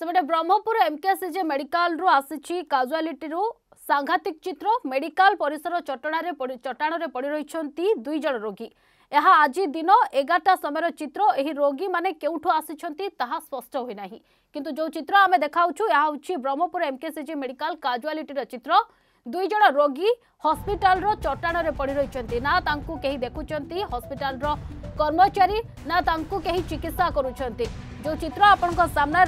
सेपटे ब्रह्मपुर एमकेसीजे मेडिकल आसी काजुआलीटर सांघातिक चित्र मेडिकल परिसर चटाण से चटाण से पड़ रही दुईज रोगी यह आज दिन एगारटा समय चित्र यही रोगी मैंने के आसी स्पष्ट होना किंतु जो चित्र आम देखाऊ ब्रह्मपुर एम एमकेसीजे मेडिका काजुआलीटर चित्र दुईज रोगी हस्पिटाल चटाण से पड़ रही ना कहीं देखुं हस्पिटाल कर्मचारी ना कहीं चिकित्सा करुंट जो चित्र आपण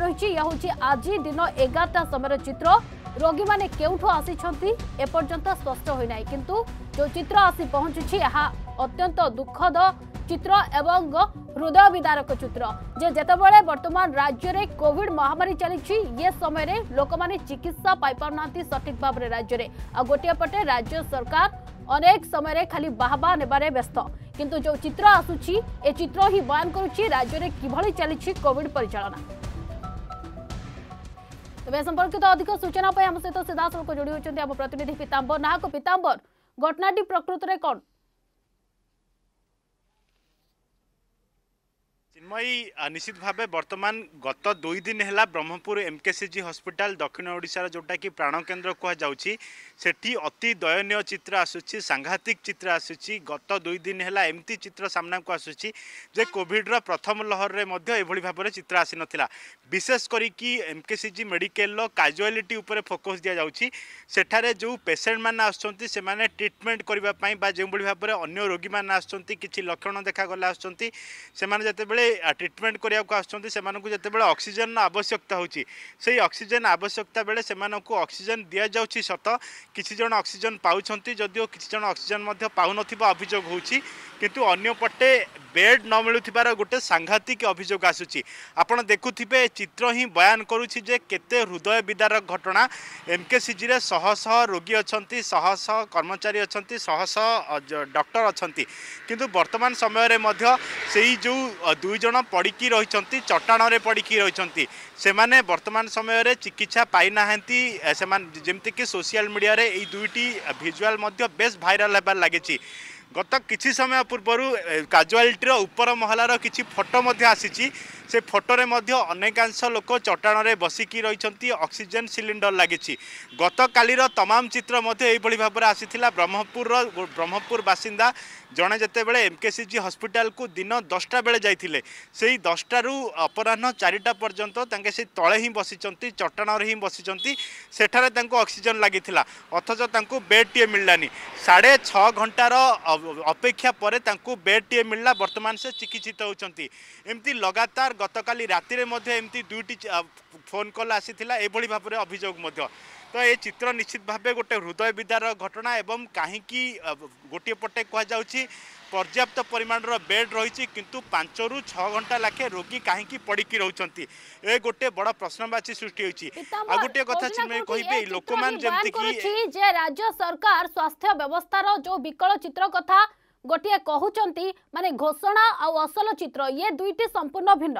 रही हूँ आज दिन एगारटा समय चित्र रोगी मैंने के पर्यत स्पष्ट होना कि जो चित्र आसी पहुंचुची यह अत्यंत दुखद चित्र एवं हृदय विदारक चित्र जे जो जितेबले वर्तमान राज्य में कोविड महामारी चली समय लोक मैंने चिकित्सा पाई ना सठिक भाव राज्य में आ गोटेपटे राज्य सरकार अनेक समय खाली बाहबा नेबारे व्यस्त किंतु जो चित्र आसुची ए चित्र ही बयान करुच्ची राज्य में किभली चली कोविड परिचालना तेज संपर्कित अधिक सूचना सहित सीधा सड़क जोड़ी होती आम प्रतिनिधि पीतांबर नाहक पीतांबर घटनाटी प्रकृत में कौन চিন্ময়ী নিশ্চিত ভাবে বর্তমান গত দুই দিন হেলা ব্রহ্মপুর এমকেসিজি হসপিটাল দক্ষিণ ওড়িশার যেটাকি প্রাণকেন্দ্র কুহযাচ্ছে সেটি অতি দয়নীয় চিত্র আসুচি সাংঘাতিক চিত্র আসুচি গত দুই দিন হেলা এমতি চিত্র সামনাকু আসুচি যে কোভিডর প্রথম লহরের মধ্যে এভাবে ভাবে চিত্র আসি নথিলা বিশেষ করিকি এমকেসিজি মেডিকেলর কাজুয়ালিটি উপরে ফোকস দিয়া যাচ্ছে সেঠারে যে পেসেন্ট মানে আসছেন সেমানে ট্রিটমেন্ট করা বা যেভাবে ভাবে অন্য রোগী মানে আসছেন কিছু লক্ষণ দেখাগলে আসছেন সেমানে যেতবে ଟ୍ରିଟମେଣ୍ଟ କରିବାକୁ ଆସୁଛନ୍ତି ସେମାନଙ୍କୁ ଯେତେବେଳେ ଅକ୍ସିଜେନ୍ର ଆବଶ୍ୟକତା ହେଉଛି ସେଇ ଅକ୍ସିଜେନ୍ ଆବଶ୍ୟକତା ବେଳେ ସେମାନଙ୍କୁ ଅକ୍ସିଜେନ୍ ଦିଆଯାଉଛି ସତ କିଛି ଜଣ ଅକ୍ସିଜେନ୍ ପାଉଛନ୍ତି ଯଦିଓ କିଛି ଜଣ ଅକ୍ସିଜେନ୍ ମଧ୍ୟ ପାଉନଥିବା ଅଭିଯୋଗ ହେଉଛି କିନ୍ତୁ ଅନ୍ୟପଟେ ବେଡ୍ ନ ମିଳୁଥିବାର ଗୋଟେ ସାଂଘାତିକ ଅଭିଯୋଗ ଆସୁଛି ଆପଣ ଦେଖୁଥିବେ ଚିତ୍ର ହିଁ ବୟାନ କରୁଛି ଯେ କେତେ ହୃଦୟ ବିଦାରକ ଘଟଣା ଏମ୍କେସିଜିରେ ଶହ ଶହ ରୋଗୀ ଅଛନ୍ତି ଶହ ଶହ କର୍ମଚାରୀ ଅଛନ୍ତି ଶହ ଶହ ଡକ୍ଟର ଅଛନ୍ତି କିନ୍ତୁ ବର୍ତ୍ତମାନ ସମୟରେ ମଧ୍ୟ ସେଇ ଯେଉଁ ଦୁଇ দুইজন পড়িকি রয়েছেন চটাণরে পড়িকি রয়েছেন সেমানে বর্তমান সময়ের চিকিৎসা পাই না সেমান যেমিতিকি সোশিয়াল মিডিয়ায় এই দুইটি ভিজুয়াল বেশ ভাইরাল হবার লাগিছে ଗତ କିଛି ସମୟ ପୂର୍ବରୁ କାଜୁଆଲିଟିର ଉପର ମହଲାର କିଛି ଫଟୋ ମଧ୍ୟ ଆସିଛି ସେ ଫଟୋରେ ମଧ୍ୟ ଅନେକାଂଶ ଲୋକ ଚଟାଣରେ ବସିକି ରହିଛନ୍ତି ଅକ୍ସିଜେନ୍ ସିଲିଣ୍ଡର ଲାଗିଛି ଗତକାଲିର ତମାମ ଚିତ୍ର ମଧ୍ୟ ଏହିଭଳି ଭାବରେ ଆସିଥିଲା ବ୍ରହ୍ମପୁରର ବ୍ରହ୍ମପୁର ବାସିନ୍ଦା ଜଣେ ଯେତେବେଳେ ଏମ୍ କେ ସି ଜି ହସ୍ପିଟାଲକୁ ଦିନ ଦଶଟା ବେଳେ ଯାଇଥିଲେ ସେଇ ଦଶଟାରୁ ଅପରାହ୍ନ ଚାରିଟା ପର୍ଯ୍ୟନ୍ତ ତାଙ୍କେ ସେ ତଳେ ହିଁ ବସିଛନ୍ତି ଚଟାଣରେ ହିଁ ବସିଛନ୍ତି ସେଠାରେ ତାଙ୍କୁ ଅକ୍ସିଜେନ୍ ଲାଗିଥିଲା ଅଥଚ ତାଙ୍କୁ ବେଡ଼୍ଟିଏ ମିଳିଲାନି ସାଢ଼େ ଛଅ ଘଣ୍ଟାର অপেক্ষা পরে তাঁকু বেডটিয়ে মিলা বর্তমান সে চিকিৎসিত হচ্ছেন এমতি লগাতার গতকাল রাতে এমতি দুইটি ফোন কল আসি এইভাবে ভাবে অভিযোগ মধ্য তো এই চিত্র নিশ্চিত ভাবে গোটে হৃদয় বিদার ঘটনা এবং কাহিকি গোটিয়ে পটে কুযাচ্ছে পর্যাপ্ত পরিমাণর বেড রয়েছে কিন্তু পাঁচরু ছ ঘন্টা লাখে রোগী কাহিঁকি পড়িকি রয়েছে এ গোটে বড় প্রশ্নবাচী সৃষ্টি হয়েছে আর গোটিয়ে কথা চিন্ময় কহিবে লোকমান যেমতি কি যে রাজ্য সরকার স্বাস্থ্য ব্যবস্থার যে বিকল চিত্র কথা ଗୋଟିଏ କହୁଛନ୍ତି ମାନେ ଘୋଷଣା ଆଉ ଅସଲ ଚିତ୍ର ଇଏ ଦୁଇଟି ସମ୍ପୂର୍ଣ୍ଣ ଭିନ୍ନ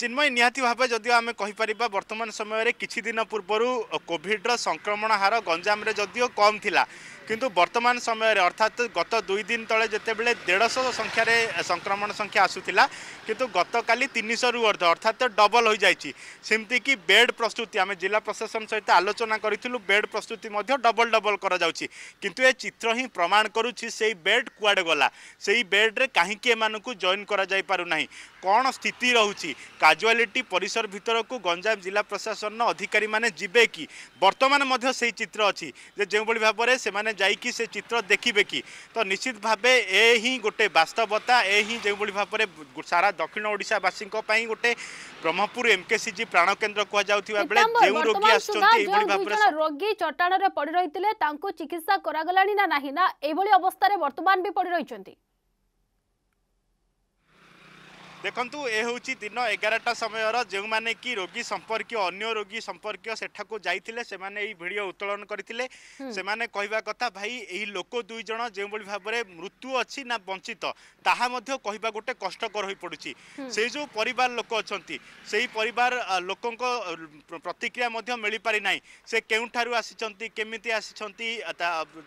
ଚିନ୍ମୟ ନିହାତି ଭାବେ ଯଦିଓ ଆମେ କହିପାରିବା ବର୍ତ୍ତମାନ ସମୟରେ କିଛି ଦିନ ପୂର୍ବରୁ କୋଭିଡ଼ର ସଂକ୍ରମଣ ହାର ଗଞ୍ଜାମରେ ଯଦିଓ କମ୍ ଥିଲା কিন্তু বর্তমান সময়ের অর্থাৎ গত দুই দিন তলে যেতবে দেড়শো সংখ্যার সংক্রমণ সংখ্যা আসুলা কিন্তু গতকালি তিনশরু অর্ধ অর্থাৎ ডবল হয়ে যাই সেমিকি বেড প্রস্তুতি আমি জেলা প্রশাসন সহিত আলোচনা করেছিলু বেড প্রস্তুতি মধ্য ডবল ডবল করা যাচ্ছে কিন্তু এ চিত্র হি প্রমাণ করুছি সেই বেড কুয়াড়ে গলা সেই বেডরে কাহিকি এমানকু জয়েন করা যাই পারু না কোণ স্থিতি রহুছি কাজুয়ালিটি পরিসর ভিতরকু গঞ্জাম জেলা প্রশাসন অধিকারী মানে যাবে কি বর্তমানে মধ্য সেই চিত্র অছি যেভাবে ভাবে সেমানে যাইকি সে চিত্র দেখবে কি তো নিশ্চিত ভাবে এ হি গোটে বাস্তবতা এ হি যেভাবে ভাবে সারা দক্ষিণ ওড়িশাবাসী গোটে ব্রহ্মপুর এমকেসিজি প্রাণকেন্দ্র কুযাওয়া যে রোগী আসছেন রোগী চটাণে পড়ে রইলে তা চিকিৎসা করা না না এইভাবে অবস্থায় বর্তমান বি পড়ে রইছেন ଦେଖନ୍ତୁ ଏ ହେଉଛି ଦିନ ଏଗାରଟା ସମୟର ଯେଉଁମାନେ କି ରୋଗୀ ସମ୍ପର୍କୀୟ ଅନ୍ୟ ରୋଗୀ ସମ୍ପର୍କୀୟ ସେଠାକୁ ଯାଇଥିଲେ ସେମାନେ ଏଇ ଭିଡ଼ିଓ ଉତ୍ତୋଳନ କରିଥିଲେ ସେମାନେ କହିବା କଥା ଭାଇ ଏହି ଲୋକ ଦୁଇ ଜଣ ଯେଉଁଭଳି ଭାବରେ ମୃତ୍ୟୁ ଅଛି ନା ବଞ୍ଚିତ ତାହା ମଧ୍ୟ କହିବା ଗୋଟେ କଷ୍ଟକର ହୋଇପଡ଼ୁଛି ସେଇ ଯେଉଁ ପରିବାର ଲୋକ ଅଛନ୍ତି ସେହି ପରିବାର ଲୋକଙ୍କ ପ୍ରତିକ୍ରିୟା ମଧ୍ୟ ମିଳିପାରି ନାହିଁ ସେ କେଉଁଠାରୁ ଆସିଛନ୍ତି କେମିତି ଆସିଛନ୍ତି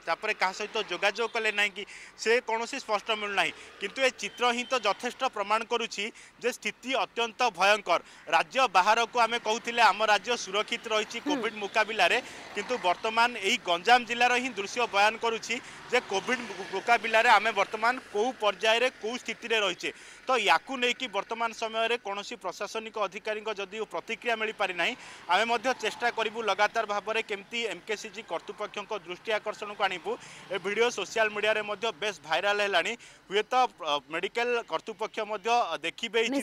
ତାପରେ କାହା ସହିତ ଯୋଗାଯୋଗ କଲେ ନାହିଁ କି ସେ କୌଣସି ସ୍ପଷ୍ଟ ମିଳୁନାହିଁ କିନ୍ତୁ ଏ ଚିତ୍ର ହିଁ ତ ଯଥେଷ୍ଟ ପ୍ରମାଣ କରୁଛି যে স্থিতি অত্যন্ত ভয়ঙ্কর রাজ্য বাহার আমি কৌলে আমার রাজ্য সুরক্ষিত রয়েছে কোভিড মোকাবিলার কিন্তু বর্তমান এই গঞ্জাম জেলার হি দৃশ্য বয়ান করুছি যে কোভিড ମୁକାବିଲାରେ আমি বর্তমান কেউ ପର୍ଯ୍ୟାୟରେ কেউ স্থিতি রয়েছে तो या कि वर्तमान समय कौन प्रशासनिक अधिकारी जदि प्रतिक्रिया मिल पारिना आम चेषा करूँ लगातार भाव में केमती एम के सी जि करतृपक्ष दृष्टि आकर्षण को आनबू ए भिड सोशियाल मीडिया बे भाइराल है हे तो मेडिकल करतृपक्ष देखिए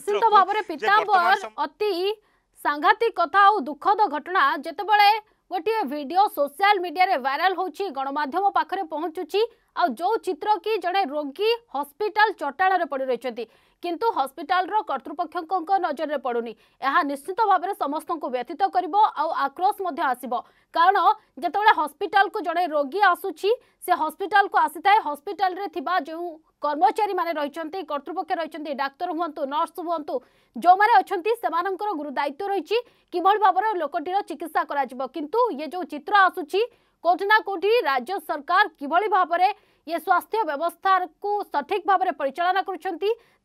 सांघातिक कथा दुखद घटना जितेबले गोटे वीडियो सोशल मीडिया रे वायरल होची गणमाध्यम पाखे पहुँचुची आ जो चित्र कि जड़े रोगी हॉस्पिटल चट्टाण पड़ रही କିନ୍ତୁ ହସ୍ପିଟାଲର କର୍ତ୍ତୃପକ୍ଷଙ୍କ ନଜରରେ ପଡ଼ୁନି ଏହା ନିଶ୍ଚିତ ଭାବରେ ସମସ୍ତଙ୍କୁ ବ୍ୟତୀତ କରିବ ଆଉ ଆକ୍ରୋଶ ମଧ୍ୟ ଆସିବ କାରଣ ଯେତେବେଳେ ହସ୍ପିଟାଲକୁ ଜଣେ ରୋଗୀ ଆସୁଛି ସେ ହସ୍ପିଟାଲକୁ ଆସିଥାଏ ହସ୍ପିଟାଲରେ ଥିବା ଯେଉଁ କର୍ମଚାରୀମାନେ ରହିଛନ୍ତି କର୍ତ୍ତୃପକ୍ଷ ରହିଛନ୍ତି ଡାକ୍ତର ହୁଅନ୍ତୁ ନର୍ସ ହୁଅନ୍ତୁ ଯେଉଁମାନେ ଅଛନ୍ତି ସେମାନଙ୍କର ଗୁରୁଦାୟିତ୍ୱ ରହିଛି କିଭଳି ଭାବରେ ଲୋକଟିର ଚିକିତ୍ସା କରାଯିବ କିନ୍ତୁ ଇଏ ଯେଉଁ ଚିତ୍ର ଆସୁଛି কোটি না কোটি রাজ্য সরকার কিভাবে ভাবে ইয়ে স্বাস্থ্য ব্যবস্থাকু সঠিক ভাবে পরিচালনা করছেন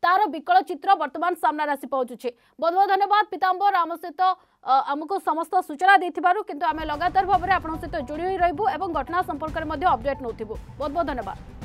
তার বিকল চিত্র বর্তমান সামনার আসি পৌঁছুছে বহু বহু ধন্যবাদ পীতাম্বর আম সহিত আমি সমস্ত সূচনা দিয়ে কিন্তু আমি লগাতার ভাবে আপনার সহ যোড়ি হয়ে রহবু এবং ঘটনা সম্পর্কের মধ্যে অপডেট নেবু বহু বহু ধন্যবাদ